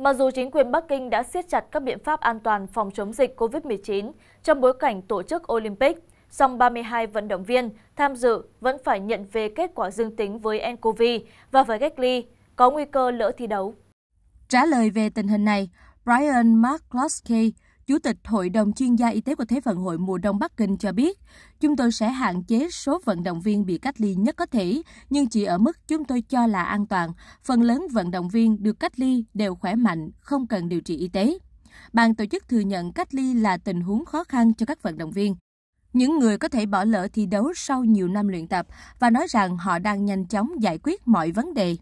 mặc dù chính quyền Bắc Kinh đã siết chặt các biện pháp an toàn phòng chống dịch COVID-19 trong bối cảnh tổ chức Olympic, song 32 vận động viên tham dự vẫn phải nhận về kết quả dương tính với nCoV và phải cách ly, có nguy cơ lỡ thi đấu. Trả lời về tình hình này, Brian McCloskey, Chủ tịch Hội đồng chuyên gia y tế của Thế vận hội mùa đông Bắc Kinh cho biết, chúng tôi sẽ hạn chế số vận động viên bị cách ly nhất có thể, nhưng chỉ ở mức chúng tôi cho là an toàn. Phần lớn vận động viên được cách ly đều khỏe mạnh, không cần điều trị y tế. Ban tổ chức thừa nhận cách ly là tình huống khó khăn cho các vận động viên. Những người có thể bỏ lỡ thi đấu sau nhiều năm luyện tập và nói rằng họ đang nhanh chóng giải quyết mọi vấn đề.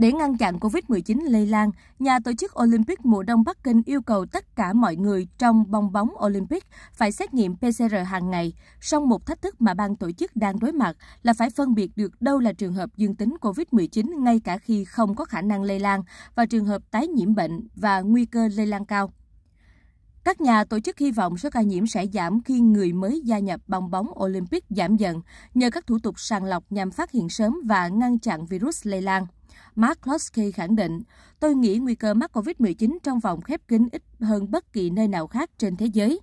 Để ngăn chặn COVID-19 lây lan, nhà tổ chức Olympic mùa đông Bắc Kinh yêu cầu tất cả mọi người trong bong bóng Olympic phải xét nghiệm PCR hàng ngày. Song một thách thức mà ban tổ chức đang đối mặt là phải phân biệt được đâu là trường hợp dương tính COVID-19 ngay cả khi không có khả năng lây lan và trường hợp tái nhiễm bệnh và nguy cơ lây lan cao. Các nhà tổ chức hy vọng số ca nhiễm sẽ giảm khi người mới gia nhập bong bóng Olympic giảm dần nhờ các thủ tục sàng lọc nhằm phát hiện sớm và ngăn chặn virus lây lan. Mark Klotsky khẳng định, tôi nghĩ nguy cơ mắc COVID-19 trong vòng khép kín ít hơn bất kỳ nơi nào khác trên thế giới.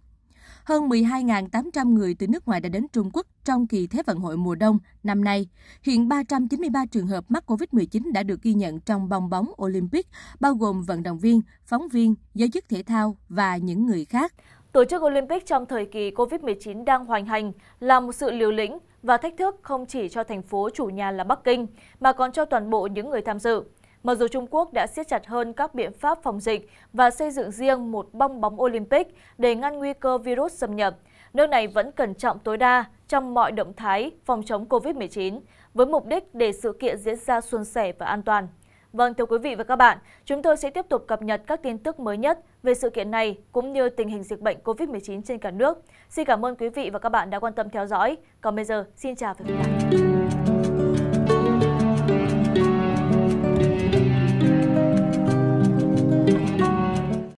Hơn 12.800 người từ nước ngoài đã đến Trung Quốc trong kỳ Thế vận hội mùa đông năm nay. Hiện 393 trường hợp mắc COVID-19 đã được ghi nhận trong bong bóng Olympic, bao gồm vận động viên, phóng viên, giới chức thể thao và những người khác. Tổ chức Olympic trong thời kỳ COVID-19 đang hoành hành là một sự liều lĩnh và thách thức không chỉ cho thành phố chủ nhà là bắc kinh mà còn cho toàn bộ những người tham dự mặc dù trung quốc đã siết chặt hơn các biện pháp phòng dịch và xây dựng riêng một bong bóng olympic để ngăn nguy cơ virus xâm nhập nước này vẫn cẩn trọng tối đa trong mọi động thái phòng chống covid 19 với mục đích để sự kiện diễn ra suôn sẻ và an toàn vâng thưa quý vị và các bạn chúng tôi sẽ tiếp tục cập nhật các tin tức mới nhất về sự kiện này cũng như tình hình dịch bệnh covid 19 trên cả nước xin cảm ơn quý vị và các bạn đã quan tâm theo dõi còn bây giờ xin chào và hẹn gặp lại